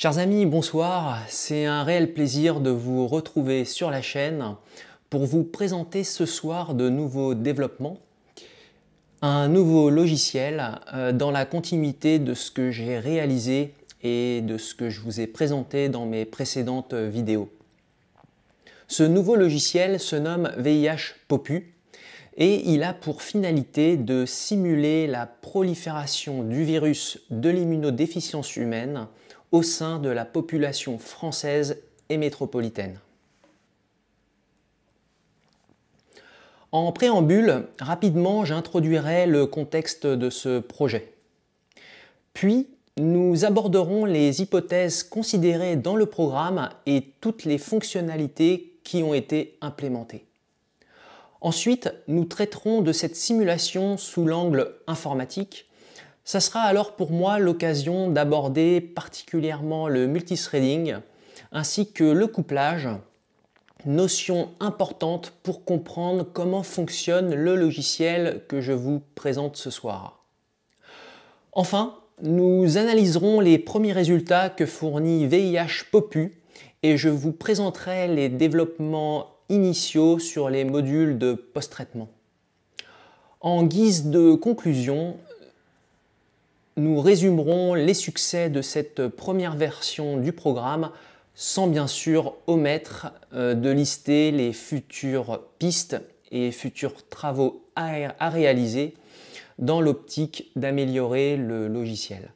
Chers amis, bonsoir. C'est un réel plaisir de vous retrouver sur la chaîne pour vous présenter ce soir de nouveaux développements, un nouveau logiciel euh, dans la continuité de ce que j'ai réalisé et de ce que je vous ai présenté dans mes précédentes vidéos. Ce nouveau logiciel se nomme VIH Popu et il a pour finalité de simuler la prolifération du virus de l'immunodéficience humaine au sein de la population française et métropolitaine. En préambule, rapidement, j'introduirai le contexte de ce projet. Puis, nous aborderons les hypothèses considérées dans le programme et toutes les fonctionnalités qui ont été implémentées. Ensuite, nous traiterons de cette simulation sous l'angle informatique ça sera alors pour moi l'occasion d'aborder particulièrement le multithreading ainsi que le couplage, notion importante pour comprendre comment fonctionne le logiciel que je vous présente ce soir. Enfin, nous analyserons les premiers résultats que fournit VIH Popu et je vous présenterai les développements initiaux sur les modules de post-traitement. En guise de conclusion, nous résumerons les succès de cette première version du programme sans bien sûr omettre euh, de lister les futures pistes et futurs travaux à réaliser dans l'optique d'améliorer le logiciel.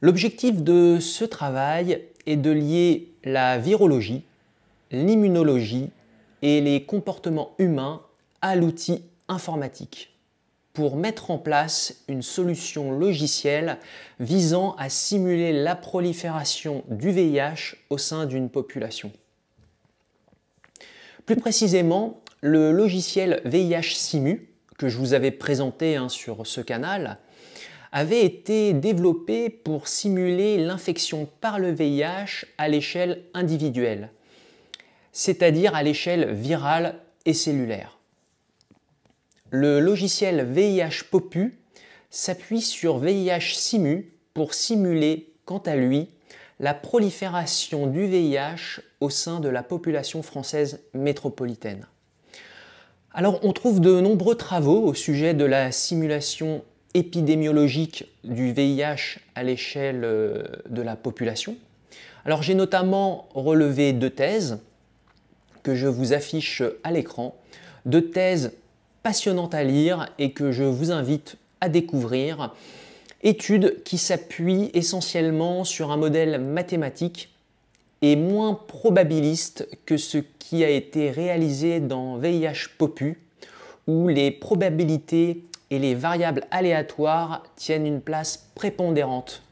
L'objectif de ce travail est de lier la virologie, l'immunologie et les comportements humains à l'outil informatique pour mettre en place une solution logicielle visant à simuler la prolifération du VIH au sein d'une population. Plus précisément, le logiciel VIH Simu, que je vous avais présenté hein, sur ce canal, avait été développé pour simuler l'infection par le VIH à l'échelle individuelle, c'est-à-dire à l'échelle virale et cellulaire le logiciel VIH Popu s'appuie sur VIH Simu pour simuler, quant à lui, la prolifération du VIH au sein de la population française métropolitaine. Alors on trouve de nombreux travaux au sujet de la simulation épidémiologique du VIH à l'échelle euh, de la population. Alors j'ai notamment relevé deux thèses que je vous affiche à l'écran, deux thèses passionnante à lire et que je vous invite à découvrir. Étude qui s'appuie essentiellement sur un modèle mathématique et moins probabiliste que ce qui a été réalisé dans VIH Popu, où les probabilités et les variables aléatoires tiennent une place prépondérante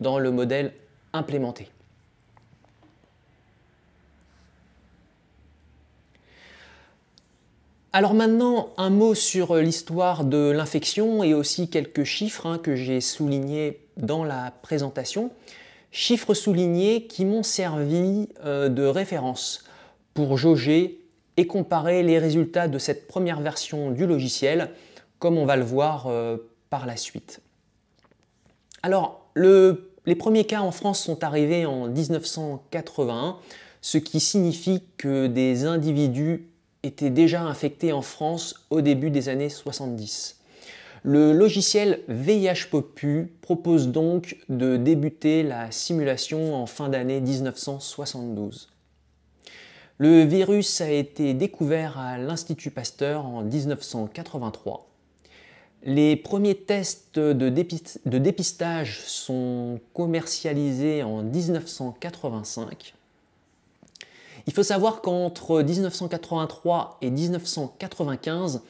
dans le modèle implémenté. Alors maintenant, un mot sur euh, l'histoire de l'infection et aussi quelques chiffres hein, que j'ai soulignés dans la présentation. Chiffres soulignés qui m'ont servi euh, de référence pour jauger et comparer les résultats de cette première version du logiciel, comme on va le voir euh, par la suite. Alors, les premiers cas en France sont arrivés en 1981, ce qui signifie que des individus était déjà infecté en France au début des années 70. Le logiciel VIH Popu propose donc de débuter la simulation en fin d'année 1972. Le virus a été découvert à l'Institut Pasteur en 1983. Les premiers tests de, dépistage sont commercialisés en 1985 il faut savoir qu'entre 1983 et 1995,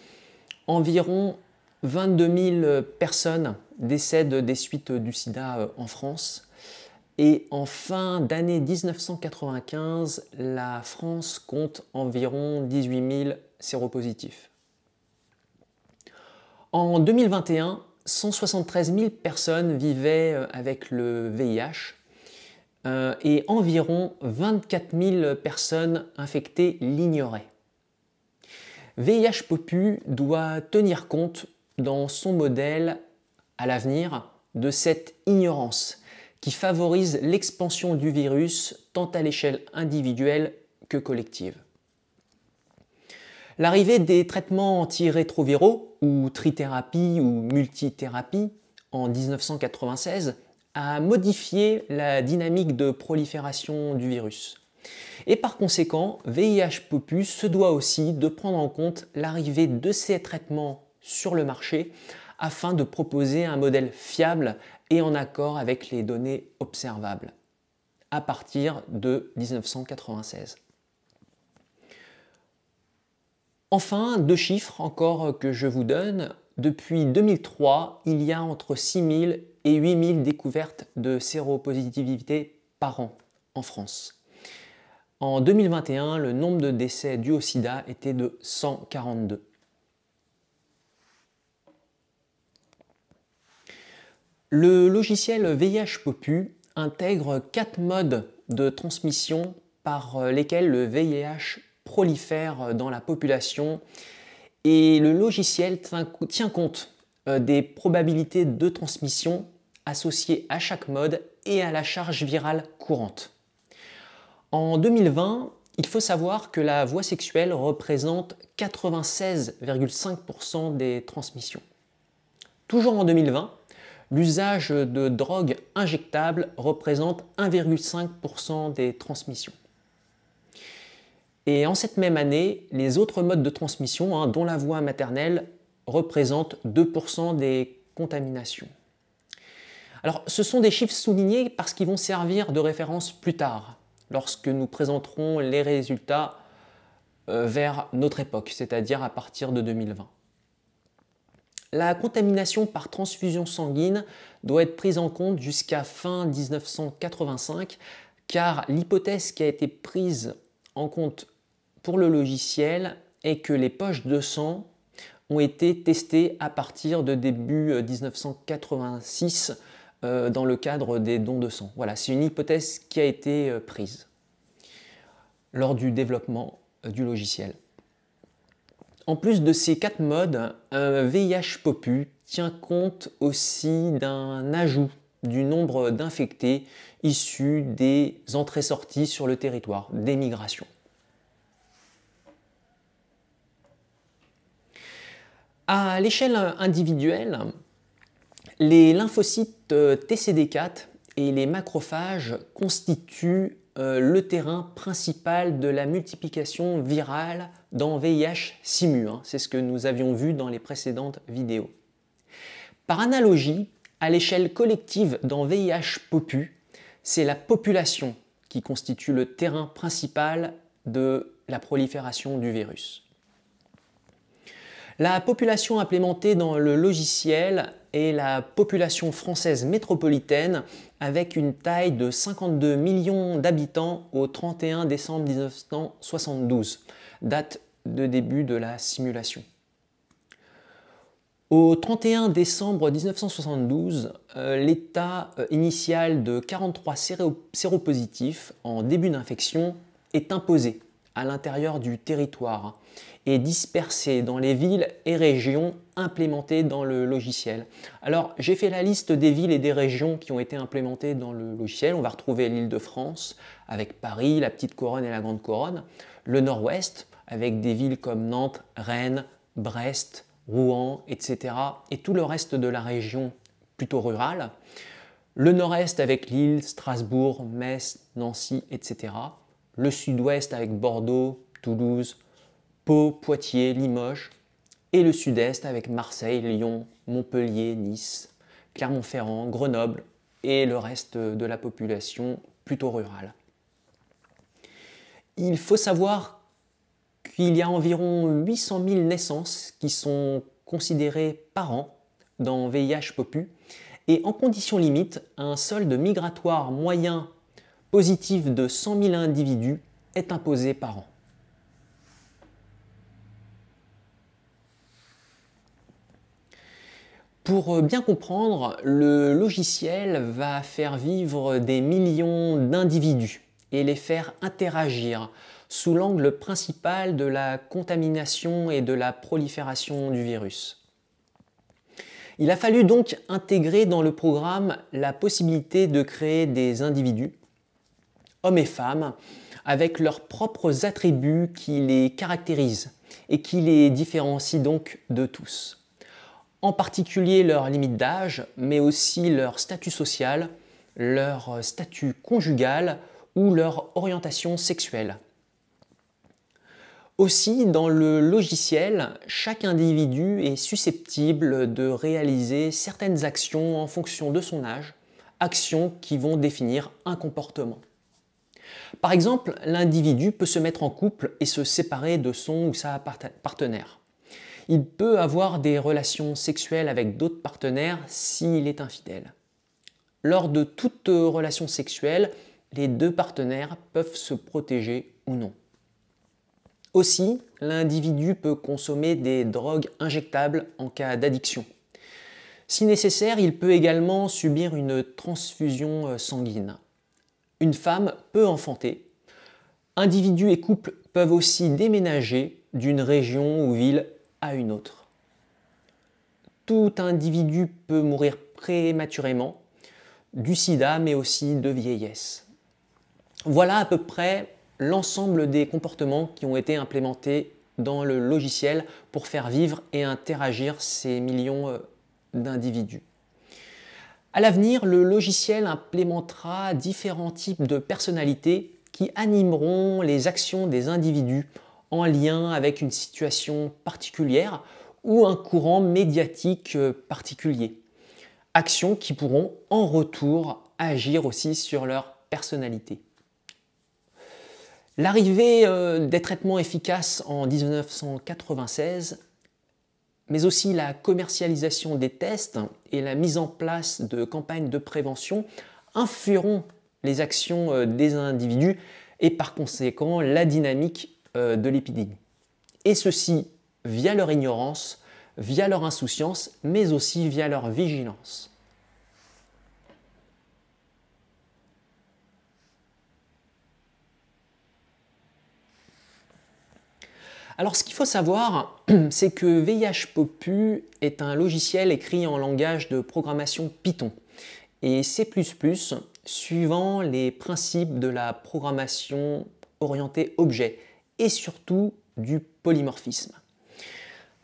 environ 22 000 personnes décèdent des suites du sida euh, en France. Et en fin d'année 1995, la France compte environ 18 000 séropositifs. En 2021, 173 000 personnes vivaient euh, avec le VIH, euh, et environ 24 000 personnes infectées l'ignoraient. VIH Popu doit tenir compte dans son modèle à l'avenir de cette ignorance qui favorise l'expansion du virus tant à l'échelle individuelle que collective. L'arrivée des traitements antirétroviraux ou trithérapie ou multithérapie en 1996 à modifier la dynamique de prolifération du virus. Et par conséquent, VIH Popus se doit aussi de prendre en compte l'arrivée de ces traitements sur le marché afin de proposer un modèle fiable et en accord avec les données observables à partir de 1996. Enfin, deux chiffres encore que je vous donne. Depuis 2003, il y a entre 6000 et 8000 découvertes de séropositivité par an en France. En 2021, le nombre de décès dus au sida était de 142. Le logiciel VIH Popu intègre quatre modes de transmission par euh, lesquels le VIH prolifère euh, dans la population et le logiciel tient compte euh, des probabilités de transmission associés à chaque mode et à la charge virale courante. En 2020, il faut savoir que la voie sexuelle représente 96,5% des transmissions. Toujours en 2020, l'usage de drogues injectables représente 1,5% des transmissions. Et en cette même année, les autres modes de transmission, hein, dont la voie maternelle, représentent 2% des contaminations. Alors, ce sont des chiffres soulignés parce qu'ils vont servir de référence plus tard, lorsque nous présenterons les résultats euh, vers notre époque, c'est-à-dire à partir de 2020. La contamination par transfusion sanguine doit être prise en compte jusqu'à fin 1985, car l'hypothèse qui a été prise en compte pour le logiciel est que les poches de sang ont été testées à partir de début 1986 euh, euh, dans le cadre des dons de sang. Voilà, c'est une hypothèse qui a été euh, prise lors du développement euh, du logiciel. En plus de ces quatre modes, un VIH Popu tient compte aussi d'un ajout du nombre d'infectés issus des entrées-sorties sur le territoire, des migrations. À l'échelle individuelle, les lymphocytes euh, TCD4 et les macrophages constituent euh, le terrain principal de la multiplication virale dans VIH-Simu. Hein. C'est ce que nous avions vu dans les précédentes vidéos. Par analogie, à l'échelle collective dans VIH-Popu, c'est la population qui constitue le terrain principal de la prolifération du virus. La population implémentée dans le logiciel et la population française métropolitaine avec une taille de 52 millions d'habitants au 31 décembre 1972, date de début de la simulation. Au 31 décembre 1972, euh, l'état euh, initial de 43 séropositifs en début d'infection est imposé à l'intérieur du territoire et dispersés dans les villes et régions implémentées dans le logiciel. Alors j'ai fait la liste des villes et des régions qui ont été implémentées dans le logiciel. On va retrouver l'île de France avec Paris, la Petite Couronne et la Grande Couronne, le Nord-Ouest avec des villes comme Nantes, Rennes, Brest, Rouen, etc. et tout le reste de la région plutôt rurale. Le nord-est avec Lille, Strasbourg, Metz, Nancy, etc. Le sud-ouest avec Bordeaux, Toulouse, Pau, Poitiers, Limoges, et le sud-est avec Marseille, Lyon, Montpellier, Nice, Clermont-Ferrand, Grenoble et le reste de la population plutôt rurale. Il faut savoir qu'il y a environ 800 000 naissances qui sont considérées par an dans VIH Popu et en conditions limites, un solde migratoire moyen positif de 100 000 individus est imposé par an. Pour euh, bien comprendre, le logiciel va faire vivre des millions d'individus et les faire interagir sous l'angle principal de la contamination et de la prolifération du virus. Il a fallu donc intégrer dans le programme la possibilité de créer des individus, hommes et femmes, avec leurs propres attributs qui les caractérisent et qui les différencient donc de tous en particulier leurs limites d'âge, mais aussi leur statut social, leur statut conjugal ou leur orientation sexuelle. Aussi, dans le logiciel, chaque individu est susceptible de réaliser certaines actions en fonction de son âge, actions qui vont définir un comportement. Par exemple, l'individu peut se mettre en couple et se séparer de son ou sa partenaire. Il peut avoir des relations sexuelles avec d'autres partenaires s'il est infidèle. Lors de toute relation sexuelle, les deux partenaires peuvent se protéger ou non. Aussi, l'individu peut consommer des drogues injectables en cas d'addiction. Si nécessaire, il peut également subir une transfusion euh, sanguine. Une femme peut enfanter. Individus et couples peuvent aussi déménager d'une région ou ville une autre. Tout individu peut mourir prématurément du sida, mais aussi de vieillesse. Voilà à peu près l'ensemble des comportements qui ont été implémentés dans le logiciel pour faire vivre et interagir ces millions euh, d'individus. À l'avenir, le logiciel implémentera différents types de personnalités qui animeront les actions des individus en lien avec une situation particulière ou un courant médiatique euh, particulier. Actions qui pourront en retour agir aussi sur leur personnalité. L'arrivée euh, des traitements efficaces en 1996, mais aussi la commercialisation des tests et la mise en place de campagnes de prévention influeront les actions euh, des individus et par conséquent la dynamique euh, de l'épidémie. Et ceci via leur ignorance, via leur insouciance, mais aussi via leur vigilance. Alors ce qu'il faut savoir, c'est que VIH Popu est un logiciel écrit en langage de programmation Python et C++ suivant les principes de la programmation orientée objet, et surtout du polymorphisme.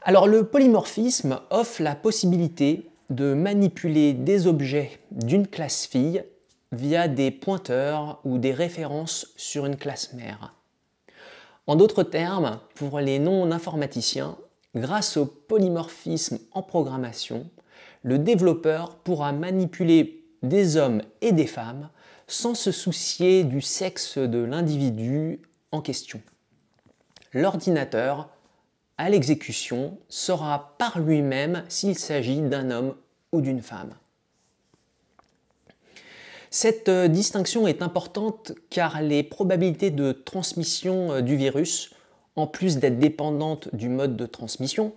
Alors le polymorphisme offre la possibilité de manipuler des objets d'une classe fille via des pointeurs ou des références sur une classe mère. En d'autres termes, pour les non-informaticiens, grâce au polymorphisme en programmation, le développeur pourra manipuler des hommes et des femmes sans se soucier du sexe de l'individu en question l'ordinateur, à l'exécution, saura par lui-même s'il s'agit d'un homme ou d'une femme. Cette euh, distinction est importante car les probabilités de transmission euh, du virus, en plus d'être dépendantes du mode de transmission,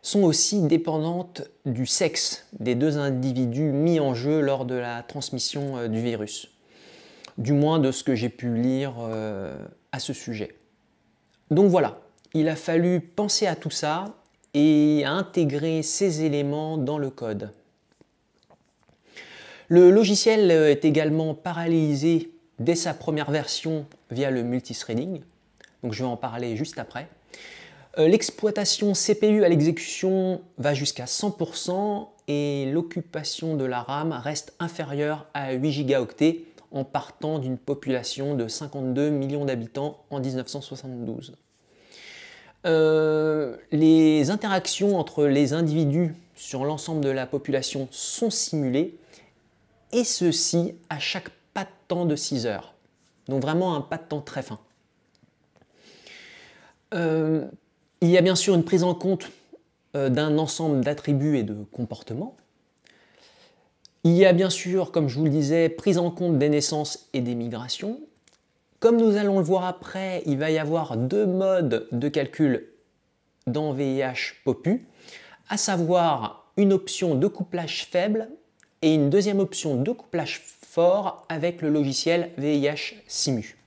sont aussi dépendantes du sexe des deux individus mis en jeu lors de la transmission euh, du virus, du moins de ce que j'ai pu lire à ce sujet. Donc voilà, il a fallu penser à tout ça et intégrer ces éléments dans le code. Le logiciel euh, est également paralysé dès sa première version via le multithreading, donc je vais en parler juste après. Euh, l'exploitation CPU à l'exécution va jusqu'à 100% et l'occupation de la RAM reste inférieure à 8 gigaoctets en partant d'une population de 52 millions d'habitants en 1972. Euh, les interactions entre les individus sur l'ensemble de la population sont simulées, et ceci à chaque pas de temps de 6 heures. Donc vraiment un pas de temps très fin. Euh, il y a bien sûr une prise en compte euh, d'un ensemble d'attributs et de comportements, il y a bien sûr, comme je vous le disais, prise en compte des naissances et des migrations. Comme nous allons le voir après, il va y avoir deux modes de calcul dans VIH POPU, à savoir une option de couplage faible et une deuxième option de couplage fort avec le logiciel VIH Simu.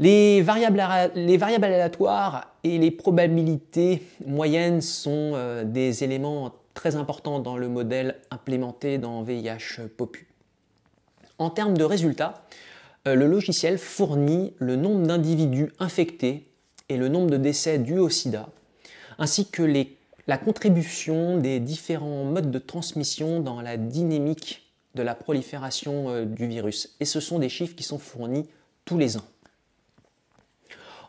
Les variables, les variables aléatoires et les probabilités moyennes sont euh, des éléments très important dans le modèle implémenté dans VIH Popu. En termes de résultats, euh, le logiciel fournit le nombre d'individus infectés et le nombre de décès dus au sida, ainsi que la contribution des différents modes de transmission dans la dynamique de la prolifération euh, du virus. Et ce sont des chiffres qui sont fournis tous les ans.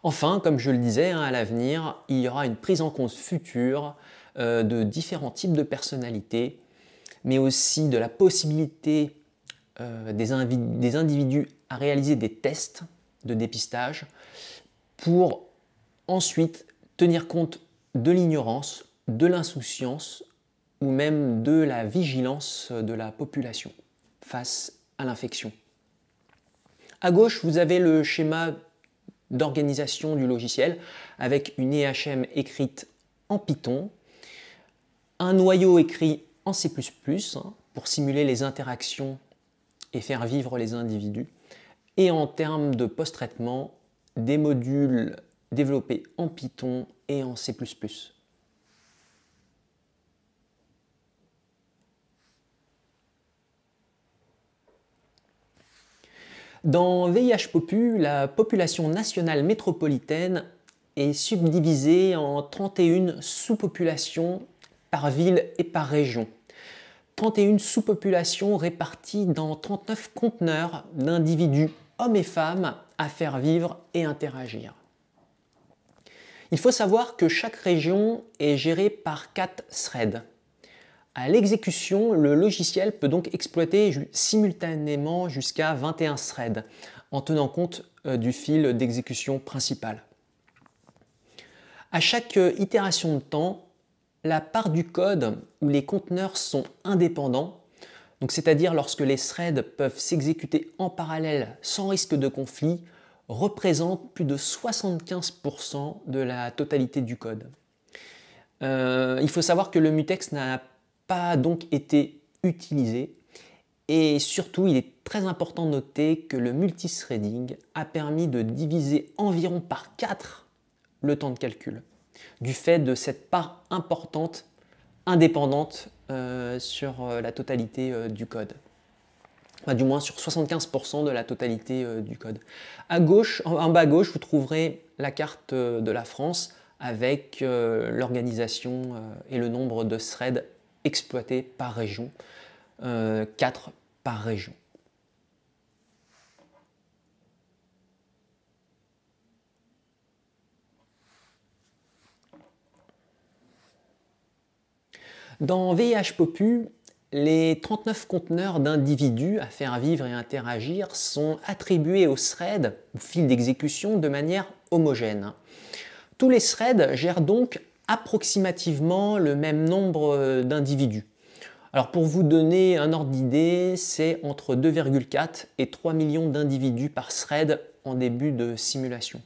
Enfin, comme je le disais, hein, à l'avenir, il y aura une prise en compte future euh, de différents types de personnalités, mais aussi de la possibilité euh, des, des, individus à réaliser des tests de dépistage pour ensuite tenir compte de l'ignorance, de l'insouciance ou même de la vigilance de la population face à l'infection. À gauche, vous avez le schéma d'organisation du logiciel avec une EHM écrite en Python un noyau écrit en C++ hein, pour simuler les interactions et faire vivre les individus, et en termes de post-traitement, des modules développés en Python et en C++. Dans VIH Popu, la population nationale métropolitaine est subdivisée en 31 sous-populations par ville et par région. 31 sous-populations réparties dans 39 conteneurs d'individus, hommes et femmes, à faire vivre et interagir. Il faut savoir que chaque région est gérée par 4 threads. À l'exécution, le logiciel peut donc exploiter simultanément jusqu'à 21 threads en tenant compte euh, du fil d'exécution principal. À chaque euh, itération de temps, la part du code où les conteneurs sont indépendants, donc c'est-à-dire lorsque les threads peuvent s'exécuter en parallèle sans risque de conflit, représente plus de 75% de la totalité du code. Euh, il faut savoir que le mutex n'a pas donc été utilisé et surtout il est très important de noter que le multithreading a permis de diviser environ par 4 le temps de calcul du fait de cette part importante indépendante euh, sur euh, la totalité euh, du code. du moins sur 75% de la totalité du code. À gauche, en, bas à gauche, vous trouverez la carte de la France avec l'organisation et le nombre de threads exploités par région, 4 par région. Dans VIH Popu, les 39 conteneurs d'individus à faire vivre et interagir sont attribués aux threads, au fil d'exécution, de manière homogène. Tous les threads gèrent donc approximativement le même nombre d'individus. Alors pour vous donner un ordre d'idée, c'est entre 2,4 et 3 millions d'individus par thread en début de simulation.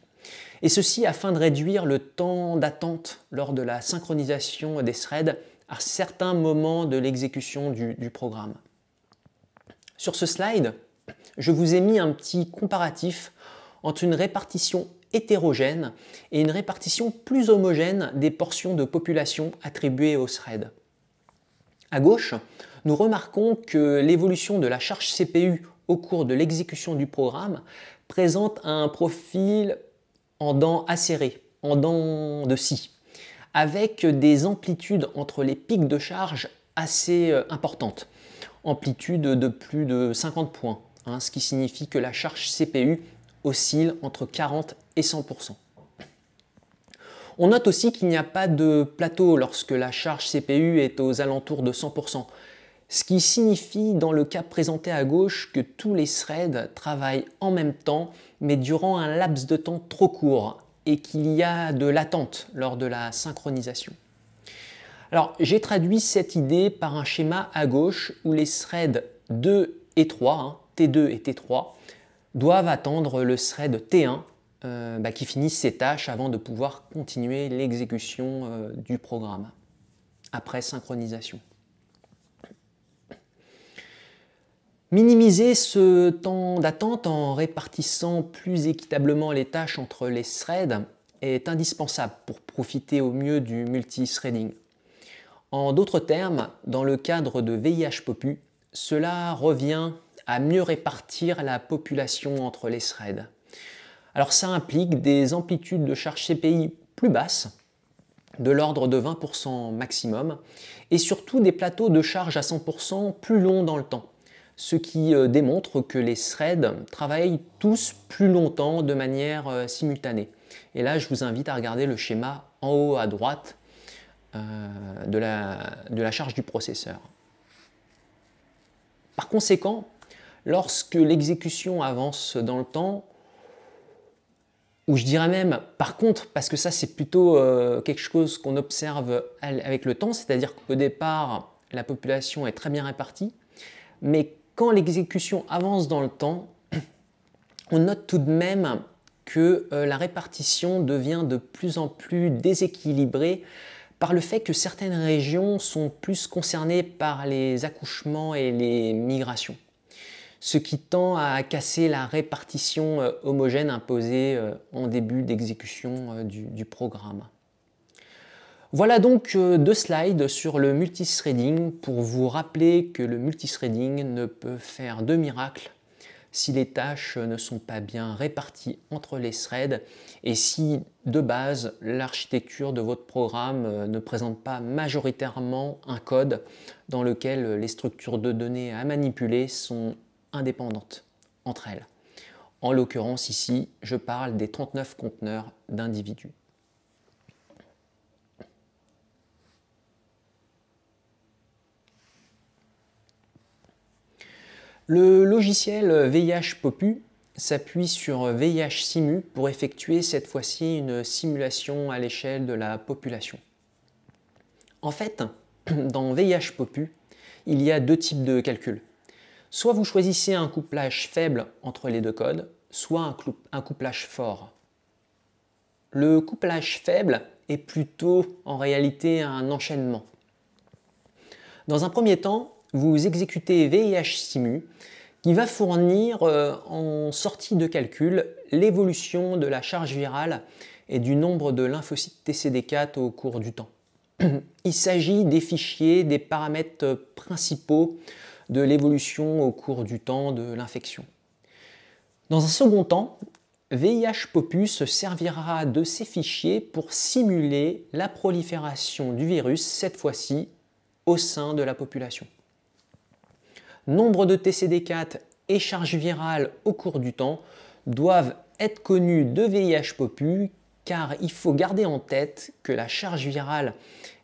Et ceci afin de réduire le temps d'attente lors de la synchronisation des threads à certains moments de l'exécution du, programme. Sur ce slide, je vous ai mis un petit comparatif entre une répartition hétérogène et une répartition plus homogène des portions de population attribuées au thread. À gauche, nous remarquons que l'évolution de la charge CPU au cours de l'exécution du programme présente un profil en dents acérées, en dents de scie avec des amplitudes entre les pics de charge assez euh, importantes, amplitude de plus de 50 points, hein, ce qui signifie que la charge CPU oscille entre 40 et 100%. On note aussi qu'il n'y a pas de plateau lorsque la charge CPU est aux alentours de 100%, ce qui signifie dans le cas présenté à gauche que tous les threads travaillent en même temps, mais durant un laps de temps trop court, et qu'il y a de l'attente lors de la synchronisation. Alors j'ai traduit cette idée par un schéma à gauche où les threads 2 et 3, hein, T2 et T3, doivent attendre le thread T1 euh, bah, qui finisse ses tâches avant de pouvoir continuer l'exécution euh, du programme après synchronisation. Minimiser ce temps d'attente en répartissant plus équitablement les tâches entre les threads est indispensable pour profiter au mieux du multithreading. En d'autres termes, dans le cadre de VIH Popu, cela revient à mieux répartir la population entre les threads. Alors ça implique des amplitudes de charge CPI plus basses, de l'ordre de 20% maximum, et surtout des plateaux de charge à 100% plus longs dans le temps ce qui euh, démontre que les threads travaillent tous plus longtemps de manière euh, simultanée. Et là, je vous invite à regarder le schéma en haut à droite euh, de la, charge du processeur. Par conséquent, lorsque l'exécution avance dans le temps, ou je dirais même, par contre, parce que ça c'est plutôt quelque chose qu'on observe avec le temps, c'est-à-dire qu'au départ, la population est très bien répartie, mais quand l'exécution avance dans le temps, on note tout de même que euh, la répartition devient de plus en plus déséquilibrée par le fait que certaines régions sont plus concernées par les accouchements et les migrations, ce qui tend à casser la répartition euh, homogène imposée euh, en début d'exécution du, du programme. Voilà donc euh, deux slides sur le multithreading pour vous rappeler que le multithreading ne peut faire de miracle si les tâches ne sont pas bien réparties entre les threads et si de base l'architecture de votre programme euh, ne présente pas majoritairement un code dans lequel les structures de données à manipuler sont indépendantes entre elles. En l'occurrence ici, je parle des 39 conteneurs d'individus. Le logiciel VIH Popu s'appuie sur VIH Simu pour effectuer cette fois-ci une simulation à l'échelle de la population. En fait, dans VIH Popu, il y a deux types de calculs. Soit vous choisissez un couplage faible entre les deux codes, soit un, couplage fort. Le couplage faible est plutôt en réalité un enchaînement. Dans un premier temps, vous exécutez VIH Simu qui va fournir euh, en sortie de calcul l'évolution de la charge virale et du nombre de lymphocytes TCD4 au cours du temps. Il s'agit des fichiers, des paramètres principaux de l'évolution au cours du temps de l'infection. Dans un second temps, VIH Popus servira de ces fichiers pour simuler la prolifération du virus, cette fois-ci au sein de la population nombre de TCD4 et charge virale au cours du temps doivent être connus de VIH Popu car il faut garder en tête que la charge virale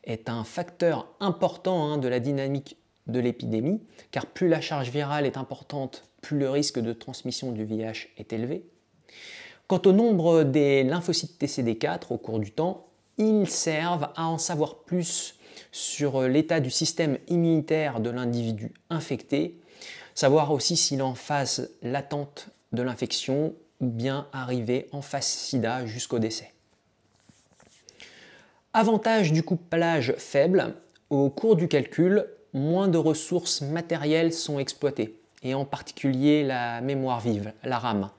est un facteur important hein, de la dynamique de l'épidémie car plus la charge virale est importante, plus le risque de transmission du VIH est élevé. Quant au nombre des lymphocytes TCD4 au cours du temps, ils servent à en savoir plus sur euh, l'état du système immunitaire de l'individu infecté, savoir aussi s'il est en phase latente de l'infection ou bien arrivé en phase sida jusqu'au décès. Avantage du couplage faible, au cours du calcul, moins de ressources matérielles sont exploitées, et en particulier la mémoire vive, la RAM.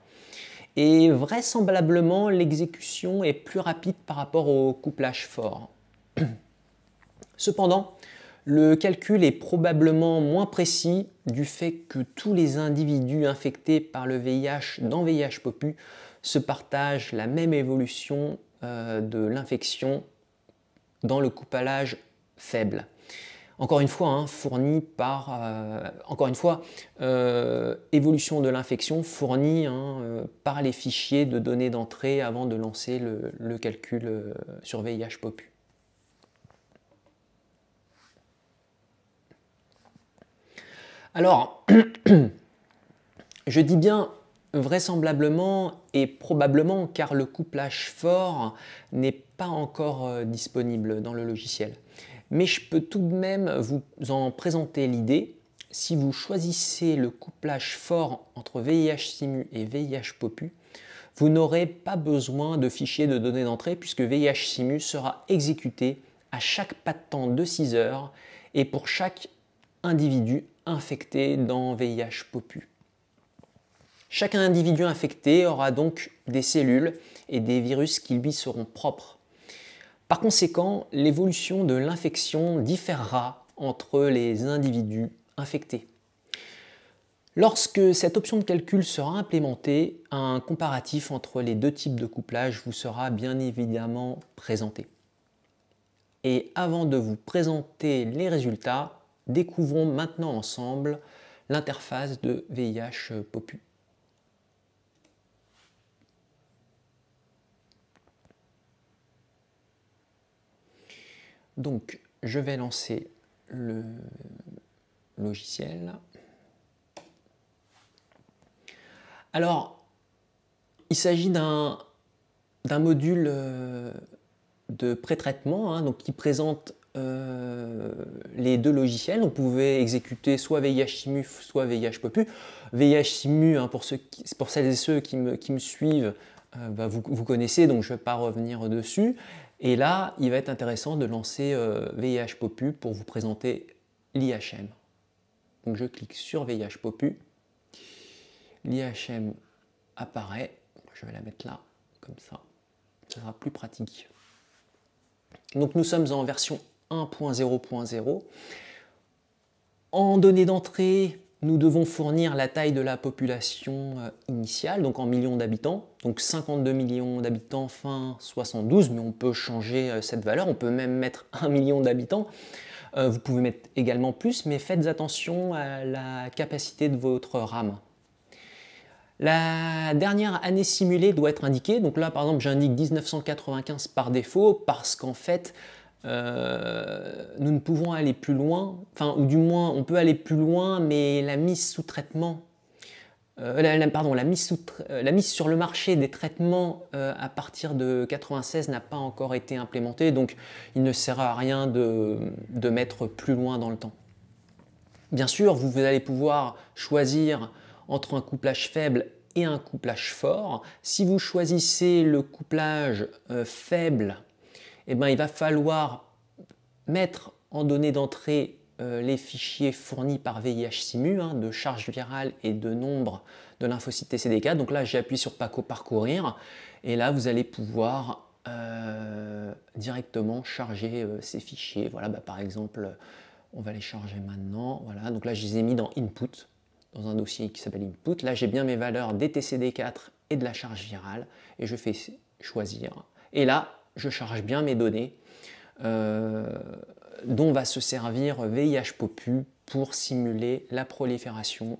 Et vraisemblablement, l'exécution est plus rapide par rapport au couplage fort. Cependant, le calcul est probablement moins précis du fait que tous les individus infectés par le VIH dans VIH Popu se partagent la même évolution euh, de l'infection dans le coupalage faible. Encore une fois, hein, fourni par, euh, encore une fois, euh, évolution de l'infection fournie hein, par les fichiers de données d'entrée avant de lancer le, le calcul sur VIH Popu. Alors, je dis bien vraisemblablement et probablement car le couplage fort n'est pas encore euh, disponible dans le logiciel. Mais je peux tout de même vous en présenter l'idée. Si vous choisissez le couplage fort entre VIH-Simu et VIH-Popu, vous n'aurez pas besoin de fichiers de données d'entrée puisque VIH-Simu sera exécuté à chaque pas de temps de 6 heures et pour chaque individu infectés dans VIH popu. Chaque individu infecté aura donc des cellules et des virus qui lui seront propres. Par conséquent, l'évolution de l'infection différera entre les individus infectés. Lorsque cette option de calcul sera implémentée, un comparatif entre les deux types de couplage vous sera bien évidemment présenté. Et avant de vous présenter les résultats, Découvrons maintenant ensemble l'interface de VIH Popu. Donc, je vais lancer le logiciel. Alors, il s'agit d'un module euh, de pré-traitement hein, qui présente euh, les deux logiciels. On pouvait exécuter soit VIH-Simu, soit VIH-Popu. VIH-Simu, hein, pour, pour celles et ceux qui me, qui me suivent, euh, bah, vous, connaissez, donc je ne vais pas revenir dessus. Et là, il va être intéressant de lancer euh, VIH-Popu pour vous présenter l'IHM. Donc je clique sur VIH-Popu. L'IHM apparaît. Je vais la mettre là, comme ça. Ça sera plus pratique. Donc nous sommes en version 1.0.0. En données d'entrée, nous devons fournir la taille de la population euh, initiale, donc en millions d'habitants, donc 52 millions d'habitants fin 72, mais on peut changer euh, cette valeur, on peut même mettre 1 million d'habitants, euh, vous pouvez mettre également plus, mais faites attention à la capacité de votre RAM. La dernière année simulée doit être indiquée, donc là par exemple j'indique 1995 par défaut, parce qu'en fait euh, nous ne pouvons aller plus loin, enfin, ou du moins, on peut aller plus loin, mais la mise sous traitement, euh, pardon, euh, la mise, sur le marché des traitements à partir de 96 n'a pas encore été implémentée, donc il ne sert à rien de, mettre plus loin dans le temps. Bien sûr, vous, allez pouvoir choisir entre un couplage faible et un couplage fort. Si vous choisissez le couplage faible, eh ben, il va falloir mettre en données d'entrée euh, les fichiers fournis par VIH-SIMU hein, de charge virale et de nombre de lymphocytes 4 Donc là, j'appuie sur PACO Parcourir et là, vous allez pouvoir euh, directement charger euh, ces fichiers. Voilà, bah, par exemple, on va les charger maintenant. Voilà, donc là, je les ai mis dans Input, dans un dossier qui s'appelle Input. Là, j'ai bien mes valeurs des TCD4 et de la charge virale et je fais choisir. Et là, je charge bien mes données euh, dont va se servir VIH Popu pour simuler la prolifération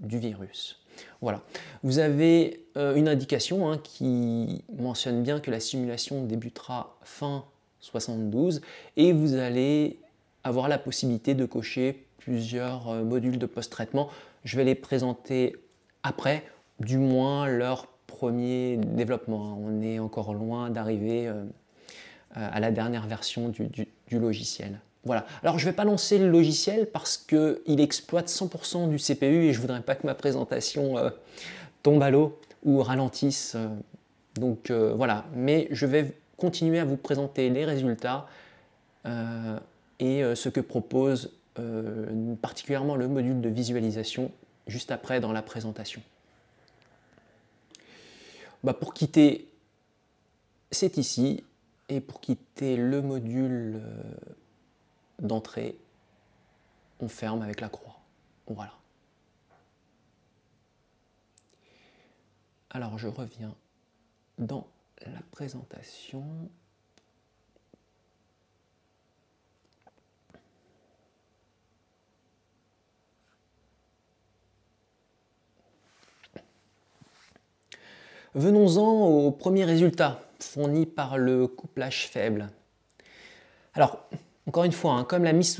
du virus. Voilà. Vous avez euh, une indication hein, qui mentionne bien que la simulation débutera fin 72 et vous allez avoir la possibilité de cocher plusieurs euh, modules de post-traitement. Je vais les présenter après, du moins leur premier développement. Hein. On est encore loin d'arriver euh, à la dernière version du, logiciel. Voilà. Alors je ne vais pas lancer le logiciel parce qu'il exploite 100% du CPU et je ne voudrais pas que ma présentation euh, tombe à l'eau ou ralentisse. Euh. donc voilà, mais je vais continuer à vous présenter les résultats et ce que propose particulièrement le module de visualisation juste après dans la présentation. Bah, pour quitter, c'est ici. Et pour quitter le module euh, d'entrée, on ferme avec la croix. Voilà. Alors je reviens dans la présentation. Venons-en aux premiers résultats fournis par le couplage faible. Alors, encore une fois, hein, comme la mise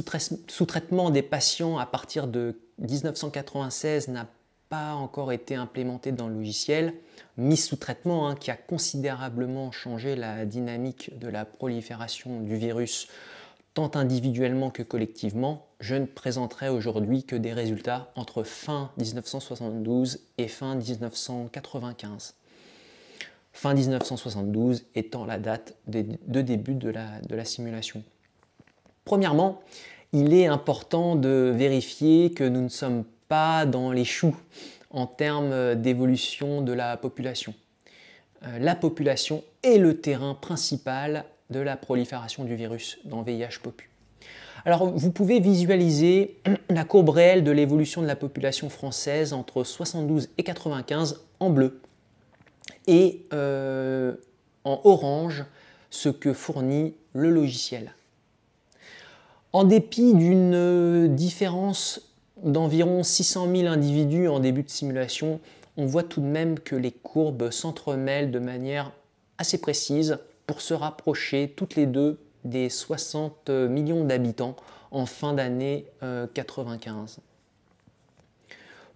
sous, traitement des patients à partir de 1996 n'a pas encore été implémentée dans le logiciel, mise sous traitement hein, qui a considérablement changé la dynamique de la prolifération du virus tant individuellement que collectivement, je ne présenterai aujourd'hui que des résultats entre fin 1972 et fin 1995 fin 1972 étant la date de début de la, simulation. Premièrement, il est important de vérifier que nous ne sommes pas dans les choux en termes d'évolution de la population. Euh, la population est le terrain principal de la prolifération du virus dans VIH popu. Alors vous pouvez visualiser la courbe réelle de l'évolution de la population française entre 72 et 95 en bleu et euh, en orange ce que fournit le logiciel. En dépit d'une euh, différence d'environ 600 000 individus en début de simulation, on voit tout de même que les courbes s'entremêlent de manière assez précise pour se rapprocher toutes les deux des 60 millions d'habitants en fin d'année 95. Euh,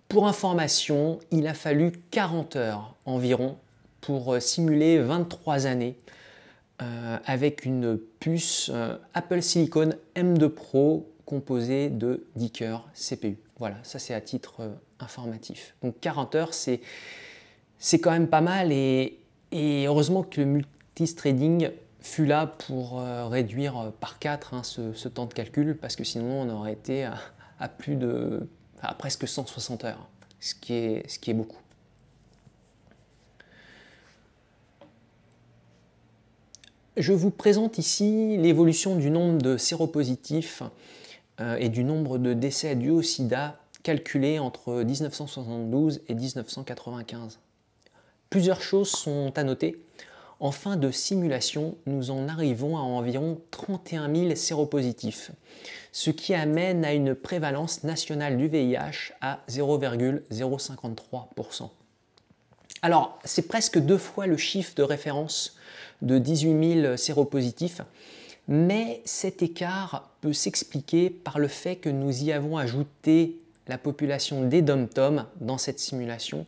pour information, il a fallu 40 heures environ pour euh, simuler 23 années euh, avec une puce euh, Apple Silicon M2 Pro composée de 10 cœurs CPU. Voilà, ça c'est à titre informatif. Donc 40 heures, c'est, c'est quand même pas mal et, heureusement que le multistrading fut là pour réduire par 4 hein, ce, temps de calcul parce que sinon on aurait été à, plus de presque 160 heures, ce qui est, ce qui est beaucoup. Je vous présente ici l'évolution du nombre de séropositifs euh, et du nombre de décès dus au sida calculés entre 1972 et 1995. Plusieurs choses sont à noter. En fin de simulation, nous en arrivons à environ 31 000 séropositifs, ce qui amène à une prévalence nationale du VIH à 0,053%. Alors, c'est presque deux fois le chiffre de référence de 18 000 séropositifs. Mais cet écart peut s'expliquer par le fait que nous y avons ajouté la population des dom-tom dans cette simulation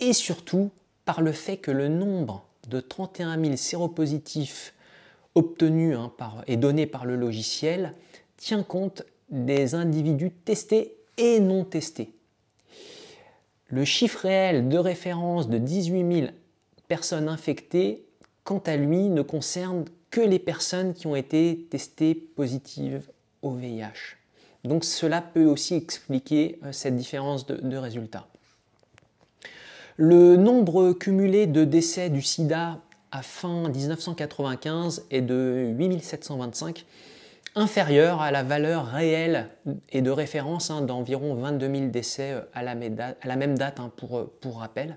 et surtout par le fait que le nombre de 31 000 séropositifs obtenus hein, par, et donnés par le logiciel tient compte des individus testés et non testés. Le chiffre réel de référence de 18 000 personnes infectées quant à lui, ne concerne que les personnes qui ont été testées positives au VIH. Donc cela peut aussi expliquer euh, cette différence de, résultats. Le nombre cumulé de décès du sida à fin 1995 est de 8725, inférieur à la valeur réelle et de référence hein, d'environ 22 000 décès euh, à la, même date hein, pour, euh, pour rappel.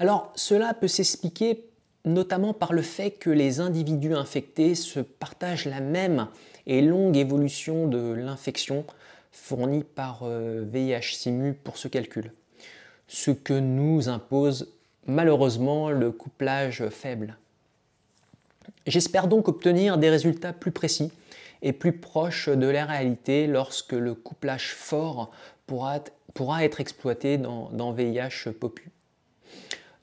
Alors cela peut s'expliquer notamment par le fait que les individus infectés se partagent la même et longue évolution de l'infection fournie par euh, VIH-Simu pour ce calcul. Ce que nous impose malheureusement le couplage faible. J'espère donc obtenir des résultats plus précis et plus proches de la réalité lorsque le couplage fort pourra, être exploité dans, dans VIH-POPU.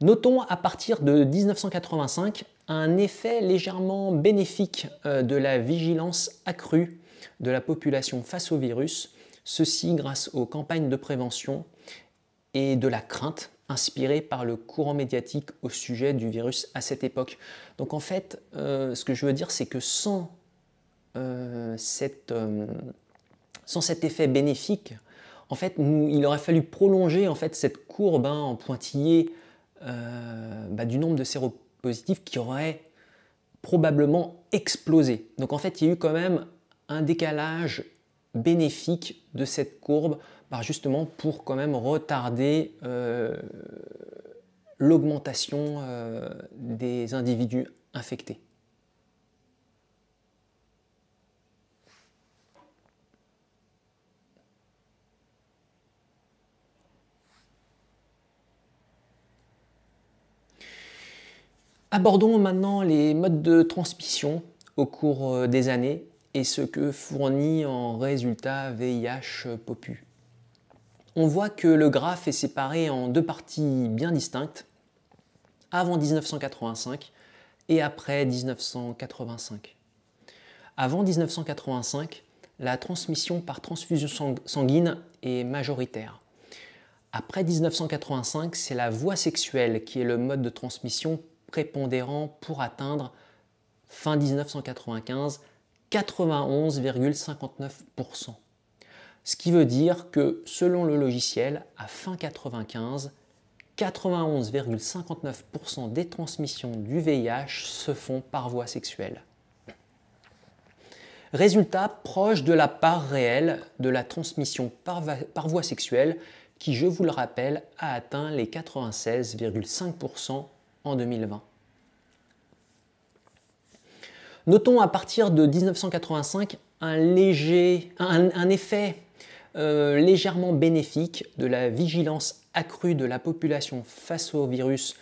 Notons à partir de 1985 un effet légèrement bénéfique euh, de la vigilance accrue de la population face au virus, ceci grâce aux campagnes de prévention et de la crainte inspirée par le courant médiatique au sujet du virus à cette époque. Donc en fait, euh, ce que je veux dire, c'est que sans, euh, cet effet bénéfique, en fait, il aurait fallu prolonger en fait cette courbe hein, en pointillé euh, bah, du nombre de séropositifs qui auraient probablement explosé. Donc en fait, il y a eu quand même un décalage bénéfique de cette courbe, bah, justement pour quand même retarder euh, l'augmentation euh, des individus infectés. Abordons maintenant les modes de transmission au cours euh, des années et ce que fournit en résultat VIH euh, popu. On voit que le graphe est séparé en deux parties bien distinctes, avant 1985 et après 1985. Avant 1985, la transmission par transfusion sanguine est majoritaire. Après 1985, c'est la voie sexuelle qui est le mode de transmission prépondérant pour atteindre fin 1995 91,59%. Ce qui veut dire que selon le logiciel, à fin 95, 91,59% des transmissions du VIH se font par voie sexuelle. Résultat proche de la part réelle de la transmission par voie sexuelle qui, je vous le rappelle, a atteint les 96,5% en 2020. Notons à partir de 1985 un, léger, un, effet euh, légèrement bénéfique de la vigilance accrue de la population face au virus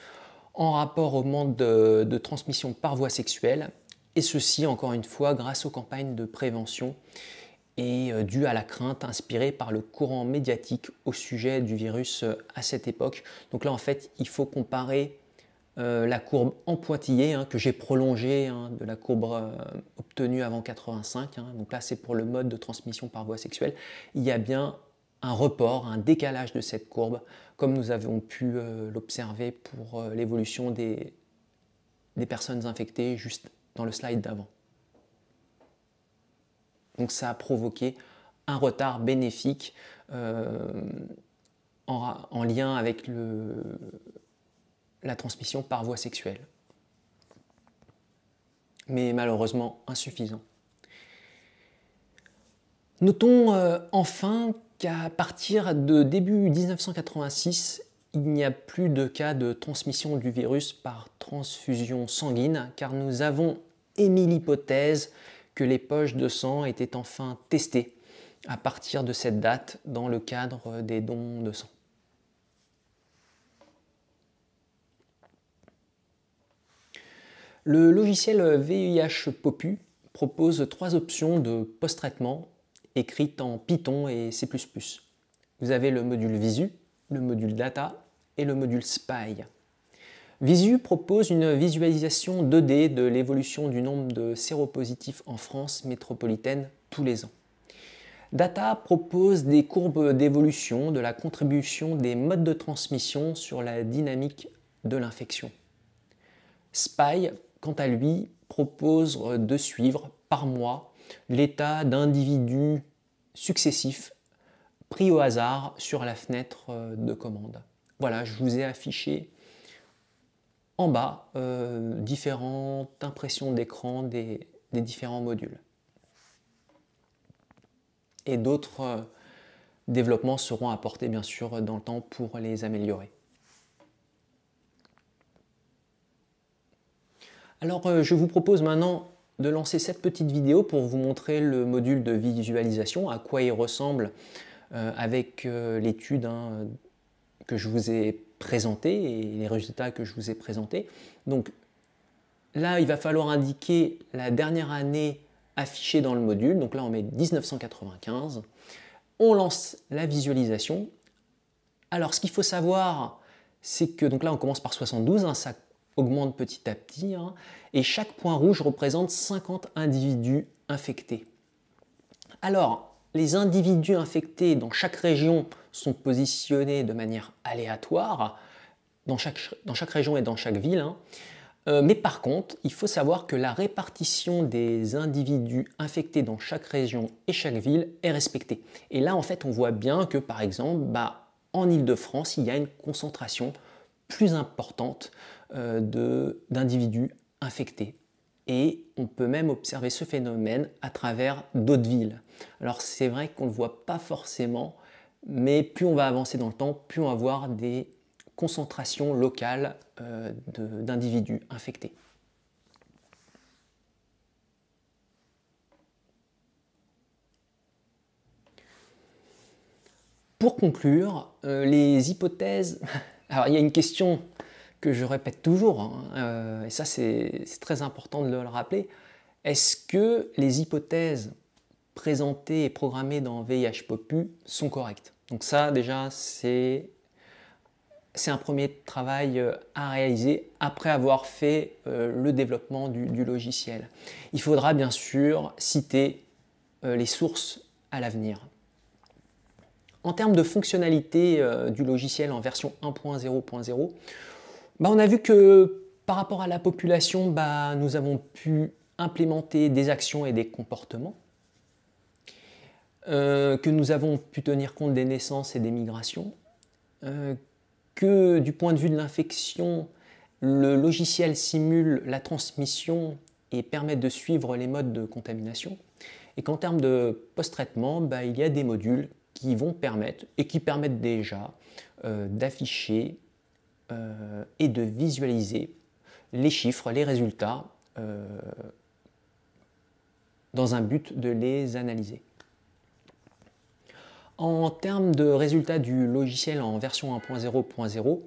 en rapport au manque de, transmission par voie sexuelle, et ceci encore une fois grâce aux campagnes de prévention et euh, dû à la crainte inspirée par le courant médiatique au sujet du virus euh, à cette époque. Donc là en fait il faut comparer euh, la courbe empoitillée hein, que j'ai prolongée hein, de la courbe euh, obtenue avant 85, hein. donc là c'est pour le mode de transmission par voie sexuelle, il y a bien un report, un décalage de cette courbe, comme nous avons pu euh, l'observer pour l'évolution des, des personnes infectées juste dans le slide d'avant. Donc ça a provoqué un retard bénéfique en lien avec le, la transmission par voie sexuelle. Mais malheureusement insuffisant. Notons euh, enfin qu'à partir de début 1986, il n'y a plus de cas de transmission du virus par transfusion sanguine, car nous avons émis l'hypothèse que les poches de sang étaient enfin testées à partir de cette date dans le cadre des dons de sang. Le logiciel VIH Popu propose trois options de post-traitement écrites en Python et C++. Vous avez le module Visu, le module Data et le module Spy. Visu propose une visualisation 2D de l'évolution du nombre de séropositifs en France métropolitaine tous les ans. Data propose des courbes d'évolution de la contribution des modes de transmission sur la dynamique de l'infection. Spy quant à lui, propose euh, de suivre par mois l'état d'individus successifs pris au hasard sur la fenêtre euh, de commande. Voilà, je vous ai affiché en bas euh, différentes impressions d'écran des, différents modules. Et d'autres développements seront apportés bien sûr dans le temps pour les améliorer. Alors euh, je vous propose maintenant de lancer cette petite vidéo pour vous montrer le module de visualisation, à quoi il ressemble euh, avec euh, l'étude hein, que je vous ai présentée et les résultats que je vous ai présentés. Donc là, il va falloir indiquer la dernière année affichée dans le module. Donc là, on met 1995. On lance la visualisation. Alors, ce qu'il faut savoir, c'est que donc là, on commence par 72. Hein, ça augmente petit à petit, hein, et chaque point rouge représente 50 individus infectés. Alors, les individus infectés dans chaque région sont positionnés de manière aléatoire, dans chaque, dans chaque région et dans chaque ville. Hein. Euh, mais par contre, il faut savoir que la répartition des individus infectés dans chaque région et chaque ville est respectée. Et là, en fait, on voit bien que, par exemple, bah, en Ile-de-France, il y a une concentration plus importante euh, d'individus infectés. Et on peut même observer ce phénomène à travers d'autres villes. Alors c'est vrai qu'on ne le voit pas forcément, mais plus on va avancer dans le temps, plus on va avoir des concentrations locales euh, d'individus infectés. Pour conclure, euh, les hypothèses... Alors il y a une question que je répète toujours, hein, euh, et ça c'est très important de le rappeler, est-ce que les hypothèses présentées et programmées dans VIH Popu sont correctes Donc ça déjà c'est un premier travail euh, à réaliser après avoir fait euh, le développement du, logiciel. Il faudra bien sûr citer les sources à l'avenir. En termes de fonctionnalité du logiciel en version 1.0.0, bah, on a vu que par rapport à la population, bah, nous avons pu implémenter des actions et des comportements, euh, que nous avons pu tenir compte des naissances et des migrations, euh, que du point de vue de l'infection, le logiciel simule la transmission et permet de suivre les modes de contamination, et qu'en termes de post-traitement, bah, il y a des modules qui vont permettre, et qui permettent déjà, euh, d'afficher euh, et de visualiser les chiffres, les résultats, euh, dans un but de les analyser. En termes de résultats du logiciel en version 1.0.0,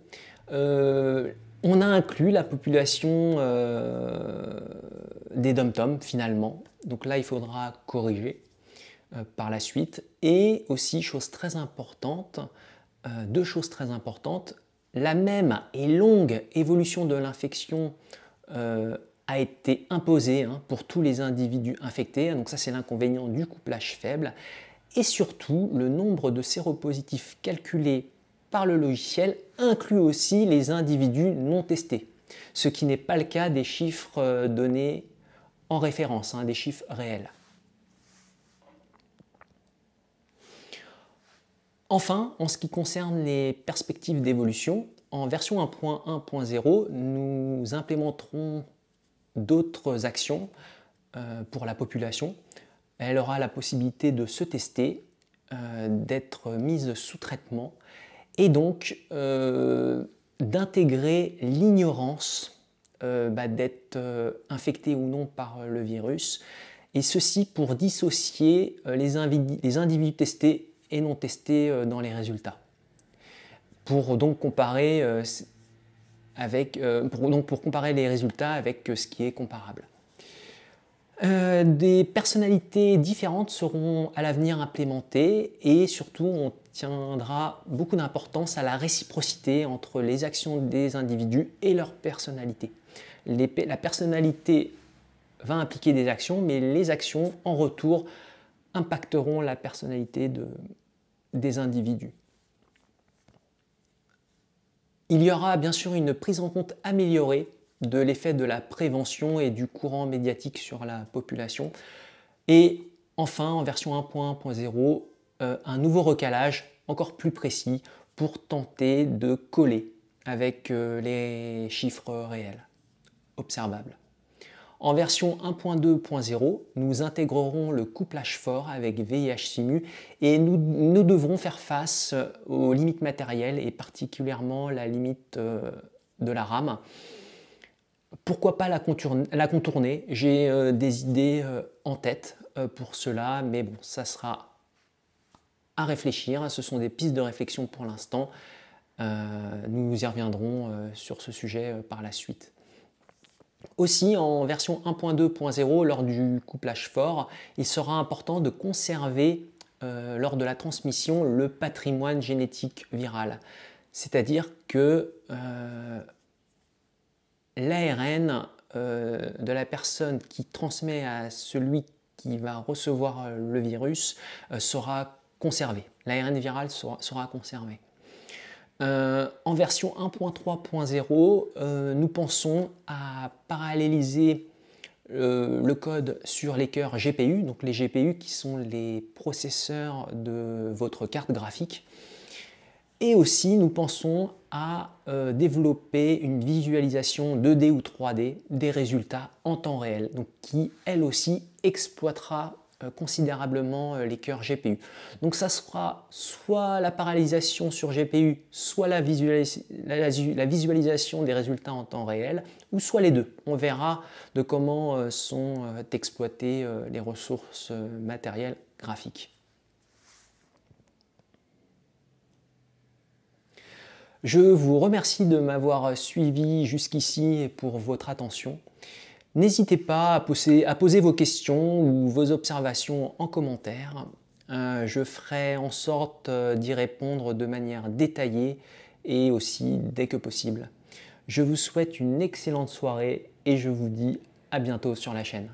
euh, on a inclus la population des dom finalement. Donc là, il faudra corriger par la suite. Et aussi, chose très importante, deux choses très importantes, la même et longue évolution de l'infection euh, a été imposée hein, pour tous les individus infectés. Donc ça, c'est l'inconvénient du couplage faible. Et surtout, le nombre de séropositifs calculés par le logiciel inclut aussi les individus non testés, ce qui n'est pas le cas des chiffres euh, donnés en référence, hein, des chiffres réels. Enfin, en ce qui concerne les perspectives d'évolution, en version 1.1.0, nous implémenterons d'autres actions euh, pour la population. Elle aura la possibilité de se tester, euh, d'être mise sous traitement et donc euh, d'intégrer l'ignorance bah, d'être infecté ou non par le virus. Et ceci pour dissocier les individus testés et non testé euh, dans les résultats. Pour donc comparer, euh, avec, euh, donc pour comparer les résultats avec ce qui est comparable. des personnalités différentes seront à l'avenir implémentées et surtout on tiendra beaucoup d'importance à la réciprocité entre les actions des individus et leur personnalité. la personnalité va impliquer des actions, mais les actions en retour impacteront la personnalité de, des individus. Il y aura bien sûr une prise en compte améliorée de l'effet de la prévention et du courant médiatique sur la population. Et enfin, en version 1.1.0, euh, un nouveau recalage encore plus précis pour tenter de coller avec euh, les chiffres réels, observables. En version 1.2.0, nous intégrerons le couplage fort avec VIH-Simu et nous, devrons faire face euh, aux limites matérielles et particulièrement la limite euh, de la RAM. Pourquoi pas la, contourner, J'ai euh, des idées en tête pour cela, mais bon, ça sera à réfléchir. Ce sont des pistes de réflexion pour l'instant. nous y reviendrons sur ce sujet par la suite. Aussi, en version 1.2.0, lors du couplage fort, il sera important de conserver euh, lors de la transmission le patrimoine génétique viral. C'est-à-dire que euh, l'ARN euh, de la personne qui transmet à celui qui va recevoir le virus sera conservé. L'ARN viral sera, sera conservé. Euh, en version 1.3.0, euh, nous pensons à paralléliser euh, le code sur les cœurs GPU, donc les GPU qui sont les processeurs de votre carte graphique. Et aussi, nous pensons à développer une visualisation 2D ou 3D des résultats en temps réel, donc qui elle aussi exploitera euh, considérablement euh, les cœurs GPU. Donc ça sera soit la paralysation sur GPU, soit la, la, visualisation des résultats en temps réel, ou soit les deux. On verra de comment euh, sont exploitées les ressources matérielles graphiques. Je vous remercie de m'avoir suivi jusqu'ici et pour votre attention. N'hésitez pas à poser, vos questions ou vos observations en commentaire. Euh, je ferai en sorte euh, d'y répondre de manière détaillée et aussi dès que possible. Je vous souhaite une excellente soirée et je vous dis à bientôt sur la chaîne.